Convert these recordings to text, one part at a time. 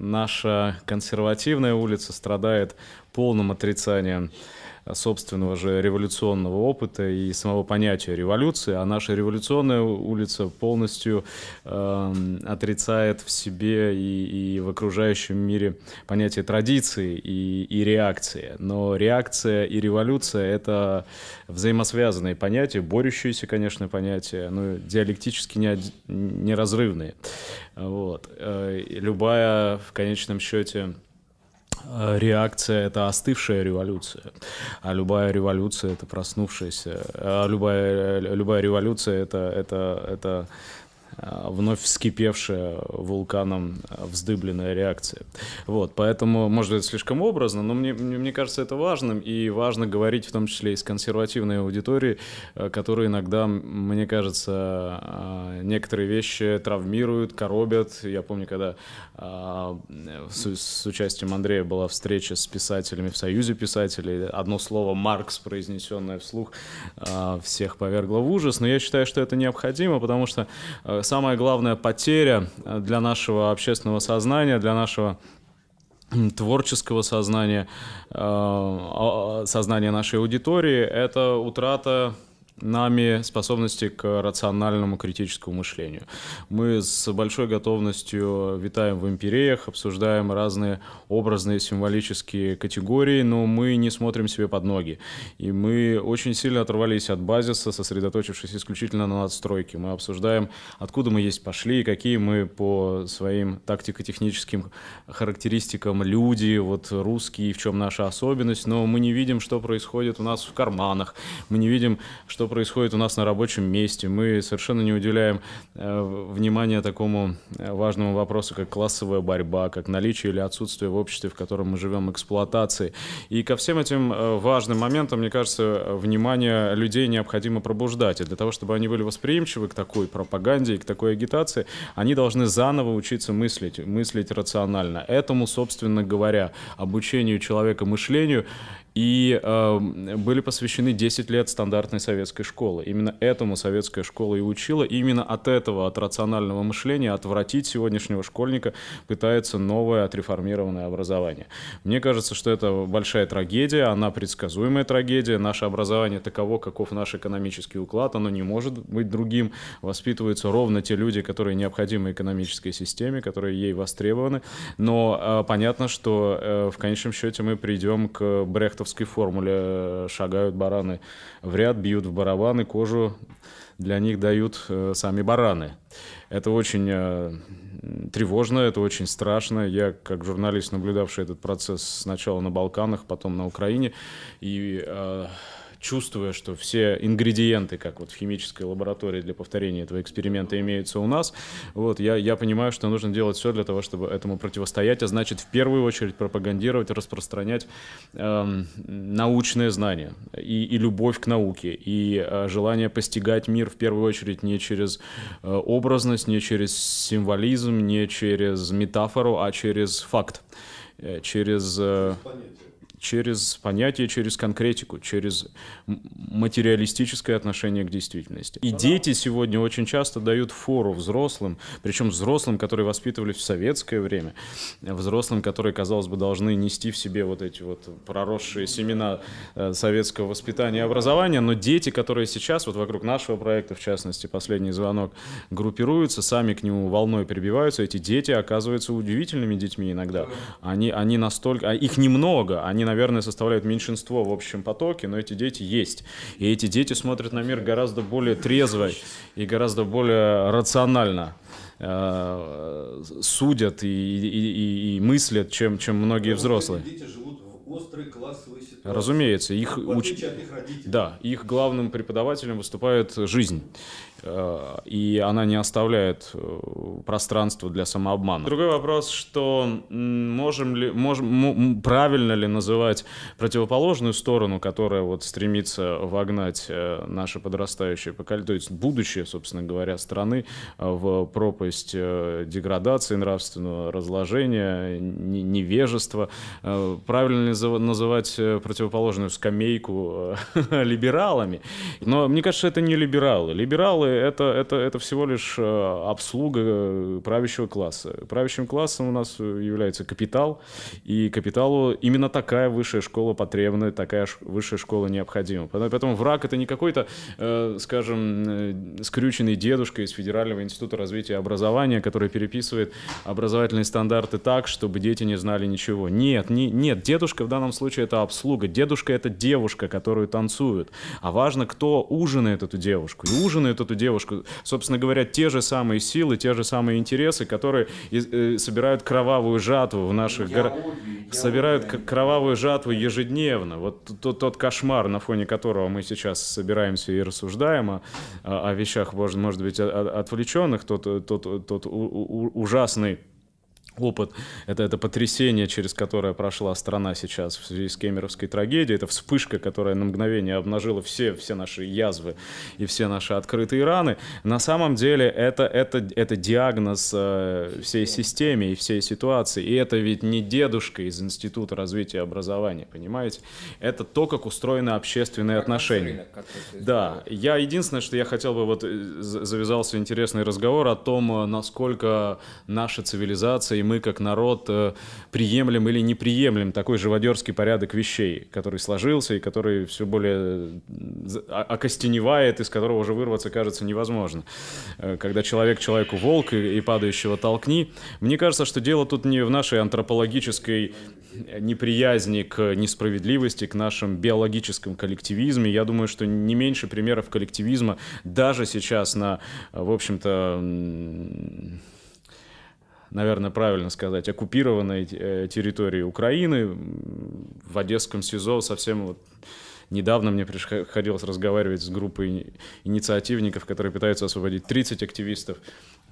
наша консервативная улица страдает полным отрицанием собственного же революционного опыта и самого понятия революции, а наша революционная улица полностью э, отрицает в себе и, и в окружающем мире понятие традиции и, и реакции. Но реакция и революция — это взаимосвязанные понятия, борющиеся, конечно, понятия, но диалектически не, неразрывные. Вот. Э, любая, в конечном счете, Э, реакция — это остывшая революция, а любая революция — это проснувшаяся, а любая, любая революция — это, это, это Э, вновь вскипевшая вулканом э, вздыбленная реакция. Вот, поэтому, может, быть, слишком образно, но мне, мне, мне кажется, это важным, и важно говорить в том числе и с консервативной аудиторией, э, которые иногда, мне кажется, некоторые вещи травмируют, коробят. Я помню, когда с, с участием Андрея была встреча с писателями в Союзе писателей, одно слово «Маркс», произнесенное вслух, всех повергло в ужас, но я считаю, что это необходимо, потому что самая главная потеря э, для нашего общественного сознания, для нашего творческого сознания, э, сознания нашей аудитории, это утрата нами способности к рациональному критическому мышлению. Мы с большой готовностью витаем в империях, обсуждаем разные образные символические категории, но мы не смотрим себе под ноги. И мы очень сильно оторвались от базиса, сосредоточившись исключительно на надстройке. Мы обсуждаем, откуда мы есть пошли, какие мы по своим тактико-техническим характеристикам люди, вот русские, в чем наша особенность, но мы не видим, что происходит у нас в карманах, мы не видим, что происходит у нас на рабочем месте. Мы совершенно не уделяем э, внимания такому э, важному вопросу, как классовая борьба, как наличие или отсутствие в обществе, в котором мы живем, эксплуатации. И ко всем этим э, важным моментам, мне кажется, внимание людей необходимо пробуждать. И для того, чтобы они были восприимчивы к такой пропаганде и к такой агитации, они должны заново учиться мыслить, мыслить рационально. Этому, собственно говоря, обучению человека мышлению и э, были посвящены 10 лет стандартной советской школы. Именно этому советская школа и учила. И именно от этого, от рационального мышления, отвратить сегодняшнего школьника пытается новое отреформированное образование. Мне кажется, что это большая трагедия, она предсказуемая трагедия. Наше образование таково, каков наш экономический уклад, оно не может быть другим. Воспитываются ровно те люди, которые необходимы экономической системе, которые ей востребованы. Но э, понятно, что э, в конечном счете мы придем к Брехт брехтовской формуле э, шагают бараны в ряд, бьют в барабаны, кожу для них дают э, сами бараны. Это очень э, тревожно, это очень страшно. Я, как журналист, наблюдавший этот процесс сначала на Балканах, потом на Украине, и э, чувствуя, что все ингредиенты, как вот в химической лаборатории для повторения этого эксперимента имеются у нас, вот, я, я понимаю, что нужно делать все для того, чтобы этому противостоять, а значит, в первую очередь пропагандировать, распространять э, научные знания и, и любовь к науке, и э, желание постигать мир в первую очередь не через э, образность, не через символизм, не через метафору, а через факт, э, через... Э, через через понятие, через конкретику, через материалистическое отношение к действительности. И дети сегодня очень часто дают фору взрослым, причем взрослым, которые воспитывались в советское время, взрослым, которые, казалось бы, должны нести в себе вот эти вот проросшие семена э, советского воспитания и образования, но дети, которые сейчас, вот вокруг нашего проекта, в частности, «Последний звонок», группируются, сами к нему волной прибиваются, эти дети оказываются удивительными детьми иногда. Они, они настолько... А их немного, они наверное, составляют меньшинство в общем потоке, но эти дети есть. И эти дети смотрят на мир гораздо более трезво и гораздо более рационально э, судят и, и, и, мыслят, чем, чем многие взрослые. Дети живут в острой классовой ситуации. Разумеется, их, уч... их родителей. Да, их главным преподавателем выступает жизнь. Э, и она не оставляет э, пространства для самообмана. Другой вопрос, что можем ли, можем, правильно ли называть противоположную сторону, которая вот стремится вогнать э, наше подрастающее поколение, то есть будущее, собственно говоря, страны в пропасть деградации нравственного, разложения, невежества. Правильно ли называть противоположную скамейку либералами? Но мне кажется, это не либералы. Либералы это, это, это всего лишь э, обслуга э, правящего класса. Правящим классом у нас э, является капитал, и капиталу именно такая высшая школа потребна, такая высшая школа необходима. Поэтому враг — это не какой-то, скажем, скрюченный дедушка из Федерального института развития образования, который переписывает образовательные стандарты так, чтобы дети не знали ничего. Нет, не, нет, дедушка в данном случае — это обслуга. Дедушка — это девушка, которую танцуют. А важно, кто ужинает эту девушку. И ужинает эту девушку. Собственно говоря, те же самые силы, те же самые интересы, которые э, собирают кровавую жатву в наших городах. Собирают кровавую жатву ежедневно. Вот тот, тот кошмар, на фоне которого мы сейчас собираемся и рассуждаем о, о вещах, может, может быть, отвлеченных, тот, тот, тот ужасный опыт, это, это потрясение, через которое прошла страна сейчас в связи с кемеровской трагедией, это вспышка, которая на мгновение обнажила все, все наши язвы и все наши открытые раны. На самом деле это, это, это диагноз э, всей системе и всей ситуации. И это ведь не дедушка из Института развития образования, понимаете? Это то, как устроены общественные как отношения. Рынок, да, я единственное, что я хотел бы, вот э, завязался интересный разговор о том, э, насколько наша цивилизация и мы как народ э, приемлем или не приемлем такой живодерский порядок вещей, который сложился и который все более э, а, окостеневает, из которого уже вырваться кажется невозможно. Э, когда человек человеку волк и, падающего толкни, мне кажется, что дело тут не в нашей антропологической неприязни к несправедливости, к нашим биологическом коллективизме. Я думаю, что не меньше примеров коллективизма даже сейчас на, в общем-то, наверное, правильно сказать, оккупированной э, территории Украины. В Одесском СИЗО совсем вот Недавно мне приходилось разговаривать с группой инициативников, которые пытаются освободить 30 активистов,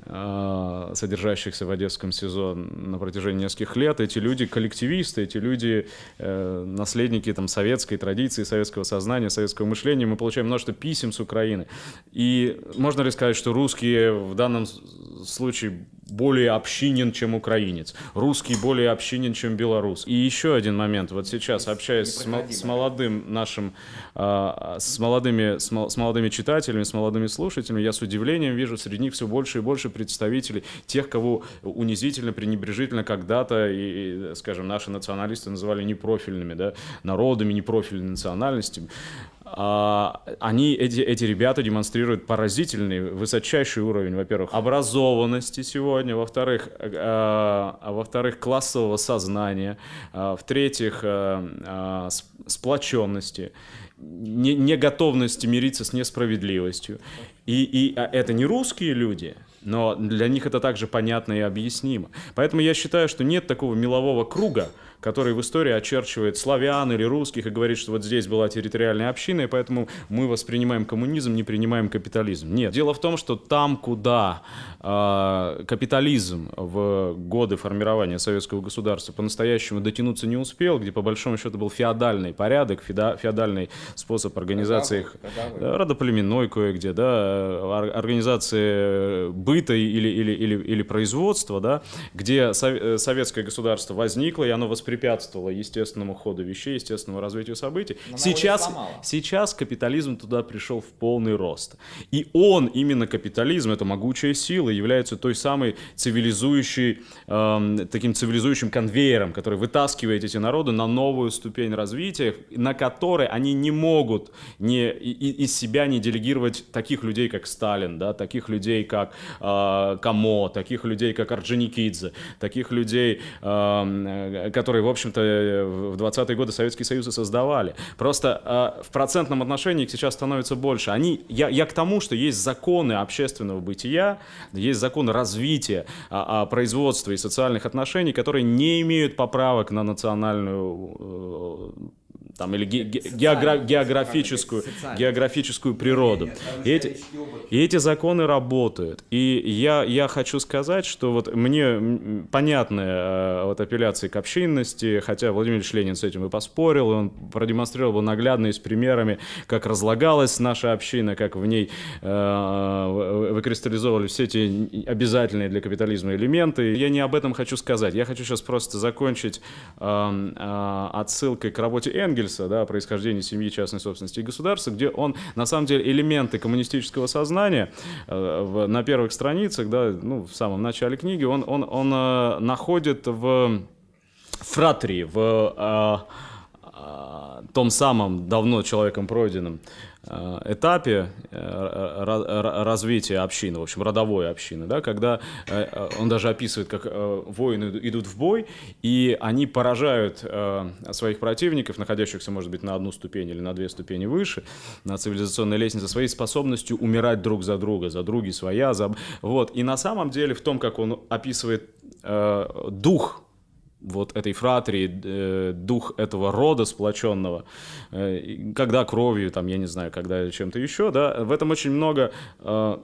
а, содержащихся в Одесском СИЗО на протяжении нескольких лет. Эти люди коллективисты, эти люди э, наследники там, советской традиции, советского сознания, советского мышления. Мы получаем множество писем с Украины. И можно ли сказать, что русские в данном случае более общинен, чем украинец, русский более общинен, чем белорус. И еще один момент. Вот сейчас общаясь с, с молодым нашим, э, с молодыми, с, мол, с молодыми читателями, с молодыми слушателями, я с удивлением вижу среди них все больше и больше представителей тех, кого унизительно, пренебрежительно когда-то, и, и, скажем, наши националисты называли непрофильными, да, народами, непрофильными национальностями. А, они, эти, эти ребята демонстрируют поразительный, высочайший уровень, во-первых, образованности сегодня, во-вторых, э, а, а, во-вторых, классового сознания, э, в-третьих, э, э, сплоченности, не, не готовности мириться с несправедливостью. И, и это не русские люди, но для них это также понятно и объяснимо. Поэтому я считаю, что нет такого милового круга, который в истории очерчивает славян или русских и говорит, что вот здесь была территориальная община, и поэтому мы воспринимаем коммунизм, не принимаем капитализм. Нет. Дело в том, что там, куда э, капитализм в годы формирования советского государства по-настоящему дотянуться не успел, где по большому счету был феодальный порядок, феодальный способ организации родовый, родоплеменной кое-где, да, организации быта или, или, или, или производства, да, где советское государство возникло, и оно воспринималось воспрепятствовало естественному ходу вещей, естественному развитию событий. Но сейчас, сейчас капитализм туда пришел в полный рост. И он, именно капитализм, эта могучая сила, является той самой цивилизующей, эм, таким цивилизующим конвейером, который вытаскивает эти народы на новую ступень развития, на которой они не могут не, и, из себя не делегировать таких людей, как Сталин, да, таких людей, как э, Камо, таких людей, как Орджоникидзе, таких людей, эм, э, которые которые, в общем-то, э, в 20-е годы Советский Союз и создавали. Просто э, в процентном отношении их сейчас становится больше. Они, я, я к тому, что есть законы общественного бытия, есть законы развития а, а, производства и социальных отношений, которые не имеют поправок на национальную э, там, или ге- ге- географическую, географическую природу. И эти, и эти законы работают. И я, я хочу сказать, что вот мне понятны э, вот апелляции к общинности, хотя Владимир Ильич Ленин с этим и поспорил, и он продемонстрировал бы наглядно и с примерами, как разлагалась наша община, как в ней э, выкристаллизовывали все эти обязательные для капитализма элементы. Я не об этом хочу сказать. Я хочу сейчас просто закончить эм, э, отсылкой к работе Энгельса, Энгельса, да, происхождение семьи, частной собственности и государства, где он, на самом деле, элементы коммунистического сознания э, в, на первых страницах, да, ну, в самом начале книги, он, он, он э, находит в фратрии, в э, э том самом давно человеком пройденном э, этапе э, развития общины, в общем, родовой общины, да, когда э, он даже описывает, как воины идут в бой, и они поражают своих противников, находящихся, может быть, на одну ступень или на две ступени выше, на цивилизационной лестнице, своей способностью умирать друг за друга, за други своя, за... Вот. И на самом деле в том, как он описывает дух вот этой фратрии, э, дух этого рода сплоченного, э, когда кровью, там, я не знаю, когда чем-то еще, да, в этом очень много э,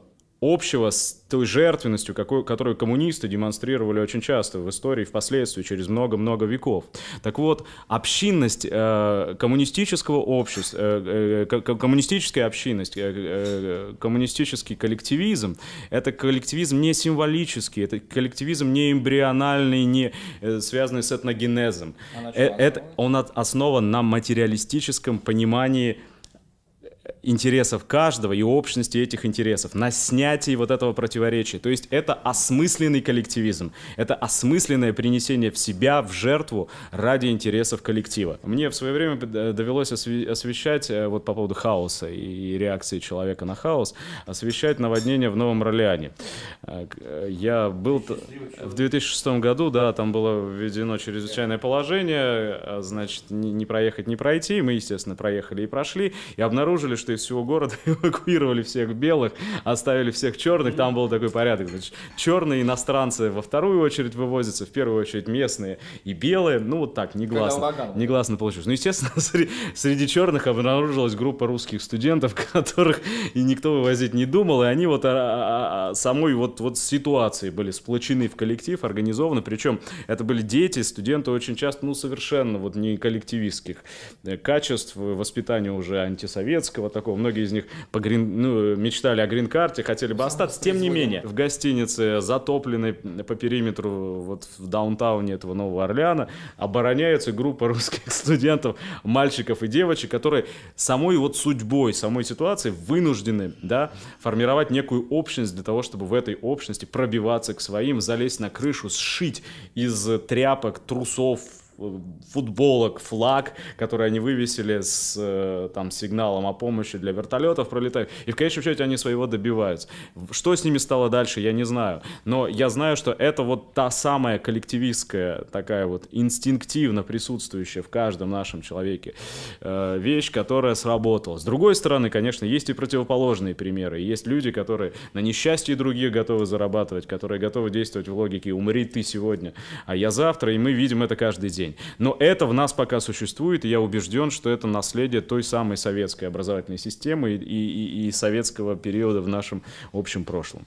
общего с той жертвенностью, какой, которую коммунисты демонстрировали очень часто в истории впоследствии, через много-много веков. Так вот, общинность э, коммунистического общества, э, э, коммунистическая общинность, э, э, коммунистический коллективизм, это коллективизм не символический, это коллективизм не эмбриональный, не э, связанный с этногенезом. А э, это, он от, основан на материалистическом понимании э, интересов каждого и общности этих интересов, на снятии вот этого противоречия. То есть это осмысленный коллективизм, это осмысленное принесение в себя, в жертву ради интересов коллектива. Мне в свое время э, довелось освещать, э, вот по поводу хаоса и реакции человека на хаос, освещать наводнение в Новом Орлеане. Э, я был в 2006 году, да, там было введено чрезвычайное положение, значит, не проехать, не пройти. Мы, естественно, проехали и прошли, и обнаружили, что из всего города эвакуировали всех белых, оставили всех черных. Там был такой порядок. Значит, черные иностранцы во вторую очередь вывозятся, в первую очередь местные и белые. Ну, вот так, негласно. Негласно получилось. Ну, естественно, среди, черных обнаружилась группа русских студентов, которых и никто вывозить не думал. И они вот а, а, а, самой вот, вот ситуации были сплочены в коллектив, организованы. Причем это были дети, студенты очень часто, ну, совершенно вот не коллективистских э, качеств, воспитания уже антисоветского, такого такого. Многие из них по грин, ну, мечтали о грин-карте, хотели бы остаться. Тем не менее, в гостинице, затопленной по периметру вот в даунтауне этого Нового Орлеана, обороняется группа русских студентов, мальчиков и девочек, которые самой вот судьбой, самой ситуации вынуждены да, формировать некую общность для того, чтобы в этой общности пробиваться к своим, залезть на крышу, сшить из тряпок, трусов, футболок, флаг, которые они вывесили с э, там, сигналом о помощи для вертолетов пролетают. И в конечном счете они своего добиваются. Что с ними стало дальше, я не знаю. Но я знаю, что это вот та самая коллективистская, такая вот инстинктивно присутствующая в каждом нашем человеке э, вещь, которая сработала. С другой стороны, конечно, есть и противоположные примеры. Есть люди, которые на несчастье других готовы зарабатывать, которые готовы действовать в логике «умри ты сегодня, а я завтра», и мы видим это каждый день день. Но это в нас пока существует, и я убежден, что это наследие той самой советской образовательной системы и, и, и советского периода в нашем общем прошлом.